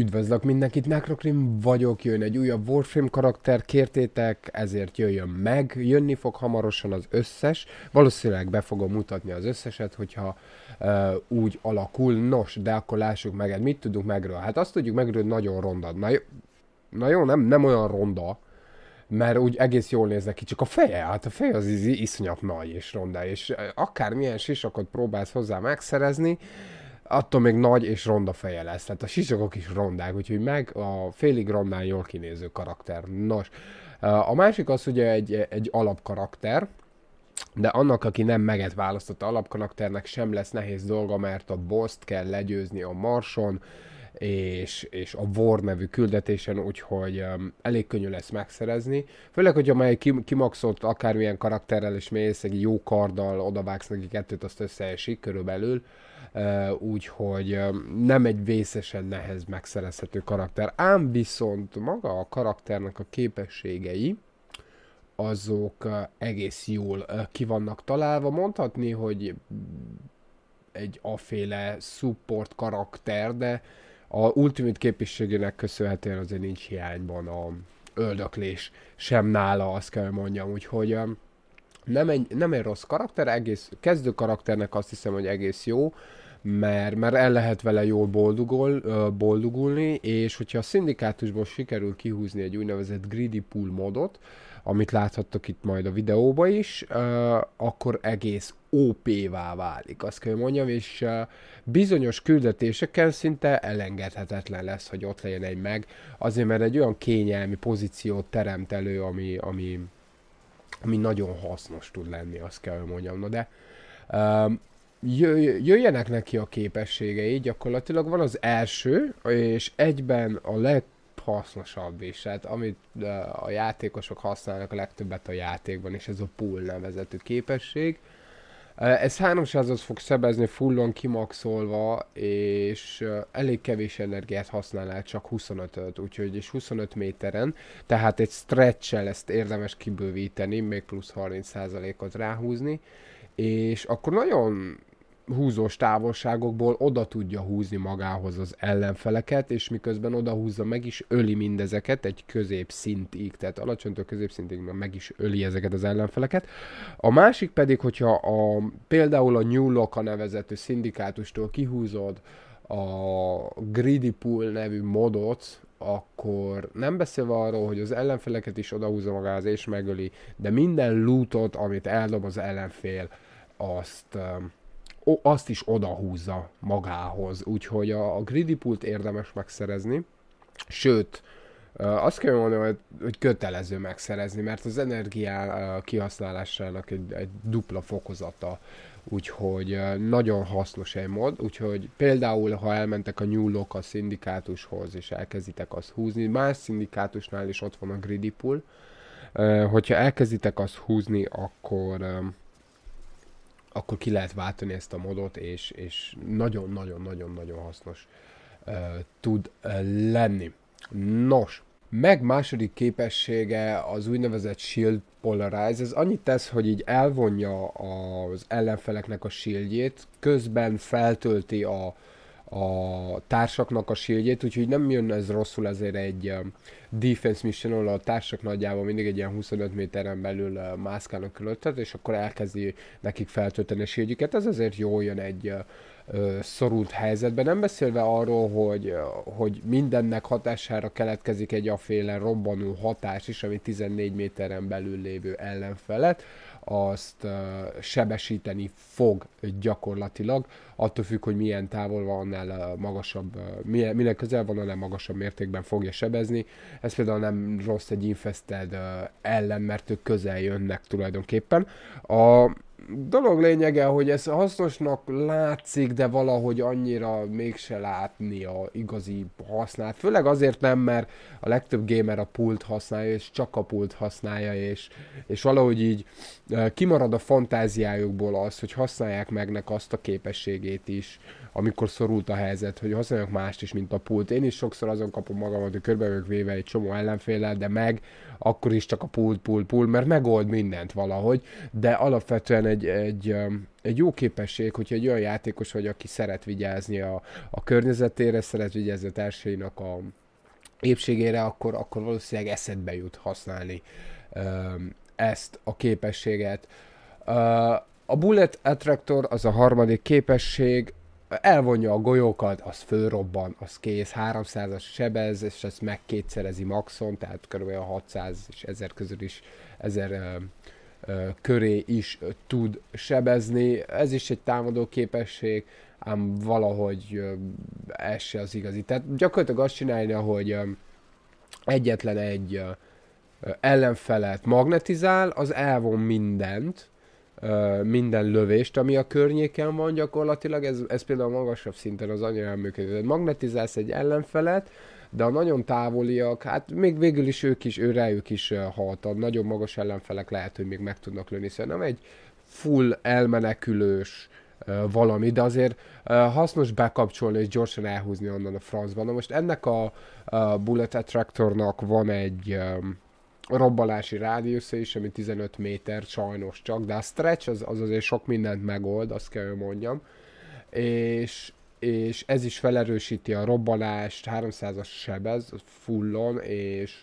Üdvözlök mindenkit, Necrokrim vagyok, jön egy újabb Warframe karakter, kértétek, ezért jöjjön meg, jönni fog hamarosan az összes, valószínűleg be fogom mutatni az összeset, hogyha uh, úgy alakul, nos, de akkor lássuk meg, hát mit tudunk megről, hát azt tudjuk megről, hogy nagyon ronda, na jó, na jó nem, nem olyan ronda, mert úgy egész jól néznek, ki, csak a feje, hát a feje az is, iszonyat nagy és ronda, és akármilyen sisakot próbálsz hozzá megszerezni, uh, attól még nagy és ronda feje lesz. Tehát a sisakok is rondák, úgyhogy meg a félig rondán jól kinéző karakter. Nos, eh, a másik az ugye egy, egy alapkarakter, de annak, aki nem meget választotta alapkarakternek, sem lesz nehéz dolga, mert a boss kell legyőzni a Marson, és, és a War nevű küldetésen, úgyhogy um, elég könnyű lesz megszerezni. Főleg, hogyha már egy kimaxolt akármilyen karakterrel és mész, egy jó karddal odavágsz neki kettőt, azt összeesik körülbelül. Uh, úgyhogy um, nem egy vészesen nehez megszerezhető karakter. Ám viszont maga a karakternek a képességei, azok uh, egész jól uh, ki vannak találva. Mondhatni, hogy egy aféle support karakter, de uh, a Ultimate képességének köszönhetően azért nincs hiányban a öldöklés, sem nála, azt kell mondjam, úgyhogy nem egy, nem egy rossz karakter, egész kezdő karakternek azt hiszem, hogy egész jó, mert, mert el lehet vele jól boldogul, boldogulni, és hogyha a szindikátusból sikerül kihúzni egy úgynevezett greedy pool modot, amit láthattok itt majd a videóba is, uh, akkor egész OP-vá válik, azt kell mondjam, és uh, bizonyos küldetéseken szinte elengedhetetlen lesz, hogy ott legyen egy meg, azért mert egy olyan kényelmi pozíciót teremt elő, ami, ami, ami nagyon hasznos tud lenni, azt kell mondjam, no de uh, jöjjenek neki a képességei, gyakorlatilag van az első, és egyben a leg hasznosabb is. Hát amit a játékosok használnak a legtöbbet a játékban, és ez a pool nevezetű képesség. Ez 300-hoz fog szebezni fullon kimaxolva, és elég kevés energiát használ el, csak 25-öt, úgyhogy és 25 méteren, tehát egy stretch ezt érdemes kibővíteni, még plusz 30%-ot ráhúzni, és akkor nagyon húzós távolságokból oda tudja húzni magához az ellenfeleket, és miközben oda húzza meg is, öli mindezeket egy középszintig, tehát alacsonytól középszintig meg is öli ezeket az ellenfeleket. A másik pedig, hogyha a, például a New Loka nevezető szindikátustól kihúzod a Greedy Pool nevű modot, akkor nem beszélve arról, hogy az ellenfeleket is odahúzza magához és megöli, de minden lootot, amit eldob az ellenfél, azt um, azt is odahúzza magához. Úgyhogy a, a gridi pult érdemes megszerezni, sőt, azt kell mondani, hogy kötelező megszerezni, mert az energiá kihasználásának egy, egy dupla fokozata, úgyhogy nagyon hasznos egy mod, úgyhogy például, ha elmentek a nyúlok a szindikátushoz, és elkezditek azt húzni, más szindikátusnál is ott van a gridipul, pool, hogyha elkezditek azt húzni, akkor akkor ki lehet váltani ezt a modot, és, és nagyon-nagyon-nagyon-nagyon hasznos uh, tud uh, lenni. Nos, meg második képessége az úgynevezett shield polarize, ez annyit tesz, hogy így elvonja az ellenfeleknek a shieldjét, közben feltölti a, a társaknak a shieldjét, úgyhogy nem jön ez rosszul, azért egy um, defense mission, ahol a társak nagyjából mindig egy ilyen 25 méteren belül uh, mászkálnak különöttet, és akkor elkezdi nekik feltölteni a shieldjüket, ez azért jó jön egy uh, szorult helyzetben. Nem beszélve arról, hogy, hogy mindennek hatására keletkezik egy aféle robbanó hatás is, ami 14 méteren belül lévő ellenfelet, azt sebesíteni fog gyakorlatilag, attól függ, hogy milyen távol van annál magasabb, milyen, minél közel van, annál magasabb mértékben fogja sebezni. Ez például nem rossz egy infested ellen, mert ők közel jönnek tulajdonképpen. A, dolog lényege, hogy ez hasznosnak látszik, de valahogy annyira mégse látni a igazi hasznát. Főleg azért nem, mert a legtöbb gamer a pult használja, és csak a pult használja, és, és valahogy így eh, kimarad a fantáziájukból az, hogy használják megnek azt a képességét is, amikor szorult a helyzet, hogy használjak mást is, mint a pult. Én is sokszor azon kapom magamat, hogy körbe véve egy csomó ellenféllel, de meg akkor is csak a pult, pult, pult, mert megold mindent valahogy, de alapvetően egy, egy, um, egy jó képesség, hogyha egy olyan játékos vagy, aki szeret vigyázni a, a környezetére, szeret vigyázni a társainak a épségére, akkor, akkor valószínűleg eszedbe jut használni um, ezt a képességet. Uh, a Bullet Attractor az a harmadik képesség, elvonja a golyókat, az fölrobban, az kész, 300-as sebez, és ezt megkétszerezi maxon, tehát kb. a 600 és 1000 közül is, 1000 ö, ö, köré is tud sebezni. Ez is egy támadó képesség, ám valahogy ö, ez se az igazi. Tehát gyakorlatilag azt csinálja, hogy egyetlen egy ö, ellenfelet magnetizál, az elvon mindent, minden lövést, ami a környéken van gyakorlatilag, ez, ez például magasabb szinten az anya működik. Magnetizálsz egy ellenfelet, de a nagyon távoliak, hát még végül is ők is, ő rájuk is halt, a nagyon magas ellenfelek lehet, hogy még meg tudnak lőni, szóval nem egy full elmenekülős valami, de azért hasznos bekapcsolni és gyorsan elhúzni onnan a francban. Na most ennek a Bullet Attractornak van egy robbalási rádiusz is, ami 15 méter sajnos csak, de a stretch az, az azért sok mindent megold, azt kell mondjam. És, és ez is felerősíti a robbalást, 300-as sebez, fullon, és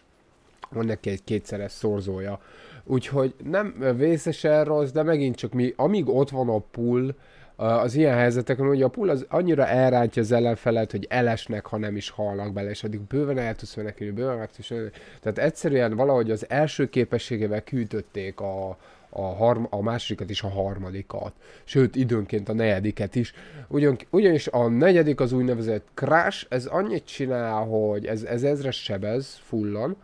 van neki egy kétszeres szorzója. Úgyhogy nem vészesen rossz, de megint csak mi, amíg ott van a pull, az ilyen helyzetekben, hogy a pull az annyira elrántja az ellenfelet, hogy elesnek, ha nem is halnak bele, és addig bőven el tudsz menekülni, bőven meg tudsz menekülni. Tehát egyszerűen valahogy az első képességével küldötték a, a, harm- a másodikat és a harmadikat, sőt időnként a negyediket is. Ugyan, ugyanis a negyedik az úgynevezett crash, ez annyit csinál, hogy ez, ez ezres sebez fullan,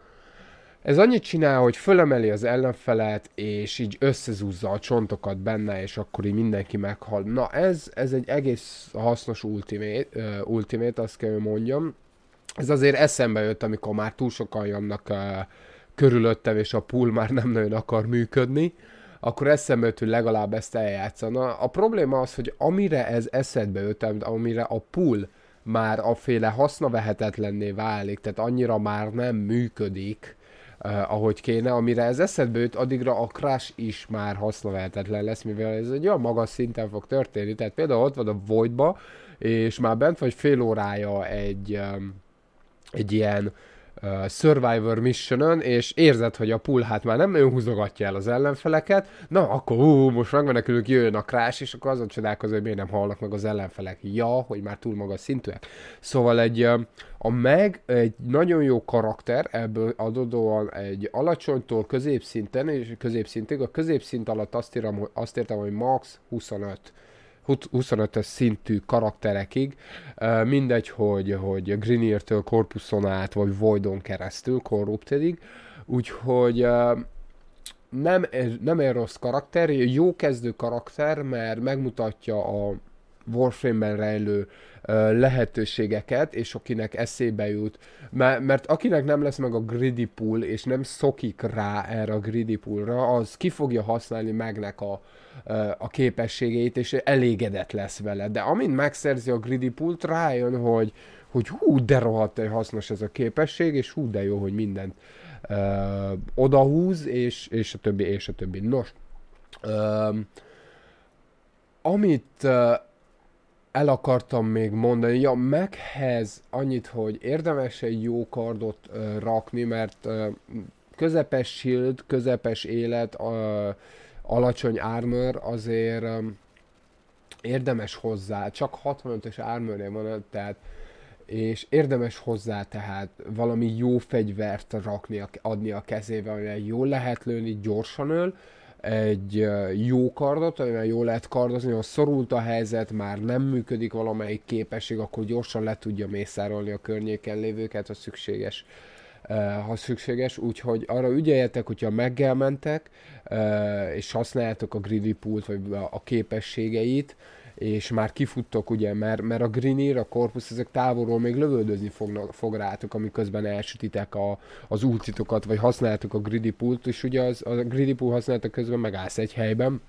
ez annyit csinál, hogy fölemeli az ellenfelet, és így összezúzza a csontokat benne, és akkor így mindenki meghal. Na ez, ez egy egész hasznos ultimate, uh, ultimate azt kell mondjam. Ez azért eszembe jött, amikor már túl sokan jönnek uh, körülöttem, és a pool már nem nagyon akar működni, akkor eszembe jött, hogy legalább ezt eljátszana. A probléma az, hogy amire ez eszedbe jött, amire a pool már a féle vehetetlenné válik, tehát annyira már nem működik, uh, ahogy kéne, amire ez eszedbe jut, addigra a crash is már hasznavehetetlen lesz, mivel ez egy olyan magas szinten fog történni, tehát például ott van a voidba, és már bent vagy fél órája egy, um, egy ilyen uh, Survivor missionön, és érzed, hogy a pull hát már nem húzogatja el az ellenfeleket, na akkor ú, most megmenekülünk, jön a krás, és akkor azon csodálkozó hogy miért nem halnak meg az ellenfelek. Ja, hogy már túl magas szintűek. Szóval egy, a meg egy nagyon jó karakter, ebből adódóan egy alacsonytól középszinten, és középszintig, a középszint alatt azt, írom, azt értem, hogy max 25 25-ös szintű karakterekig, mindegy, hogy, hogy Greenear-től Corpuson át, vagy Voidon keresztül, Corruptedig, úgyhogy nem, nem egy rossz karakter, jó kezdő karakter, mert megmutatja a Warframe-ben rejlő lehetőségeket, és akinek eszébe jut, mert akinek nem lesz meg a greedy pool, és nem szokik rá erre a greedy poolra, az ki fogja használni megnek a, a képességeit, és elégedett lesz vele. De amint megszerzi a greedy poolt, rájön, hogy, hogy hú, de rohadt hasznos ez a képesség, és hú, de jó, hogy mindent ö, odahúz, és, és a többi, és a többi. Nos, ö, amit ö, el akartam még mondani, ja, meghez annyit, hogy érdemes egy jó kardot ö, rakni, mert ö, közepes shield, közepes élet, ö, alacsony armor azért ö, érdemes hozzá, csak 65-ös armor van, tehát és érdemes hozzá tehát valami jó fegyvert rakni, adni a kezébe, amivel jól lehet lőni, gyorsan öl, egy jó kardot, amivel jól lehet kardozni, ha szorult a helyzet, már nem működik valamelyik képesség, akkor gyorsan le tudja mészárolni a környéken lévőket, ha szükséges. Ha szükséges, úgyhogy arra ügyeljetek, hogyha meggelmentek, és használjátok a greedy pult, vagy a képességeit, és már kifuttok ugye, mert, mert a Greenir, a korpusz, ezek távolról még lövöldözni fognak, fog rátok, amiközben elsütitek a, az útitokat, vagy használtok a greedy pult, és ugye az, a greedy Pult használtak közben megállsz egy helyben,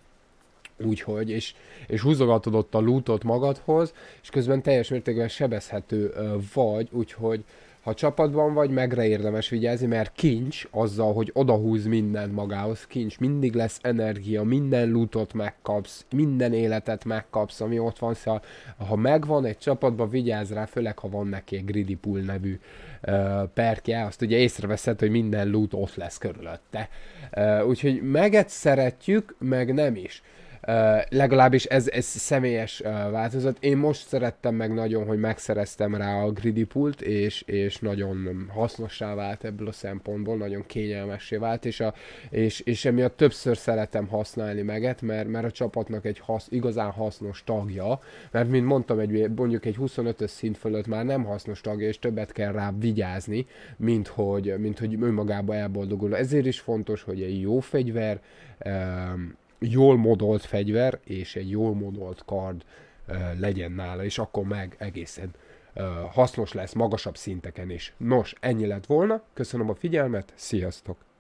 úgyhogy, és, és húzogatod ott a lootot magadhoz, és közben teljes mértékben sebezhető vagy, úgyhogy ha csapatban vagy, megre érdemes vigyázni, mert kincs azzal, hogy odahúz mindent magához, kincs, mindig lesz energia, minden lootot megkapsz, minden életet megkapsz, ami ott van, szóval ha megvan egy csapatban, vigyázz rá, főleg ha van neki egy greedy pool nevű uh, perkje, azt ugye észreveszed, hogy minden loot ott lesz körülötte. Uh, úgyhogy meget szeretjük, meg nem is legalábbis ez, ez személyes uh, változat. Én most szerettem meg nagyon, hogy megszereztem rá a gridi pult, és, és nagyon hasznossá vált ebből a szempontból, nagyon kényelmessé vált, és, a, és, és emiatt többször szeretem használni meget, mert, mert a csapatnak egy hasz, igazán hasznos tagja, mert mint mondtam, egy, mondjuk egy 25-ös szint fölött már nem hasznos tagja, és többet kell rá vigyázni, mint hogy, mint hogy önmagába elboldogul. Ezért is fontos, hogy egy jó fegyver, um, jól modolt fegyver és egy jól modolt kard legyen nála, és akkor meg egészen hasznos lesz magasabb szinteken is. Nos, ennyi lett volna, köszönöm a figyelmet, sziasztok!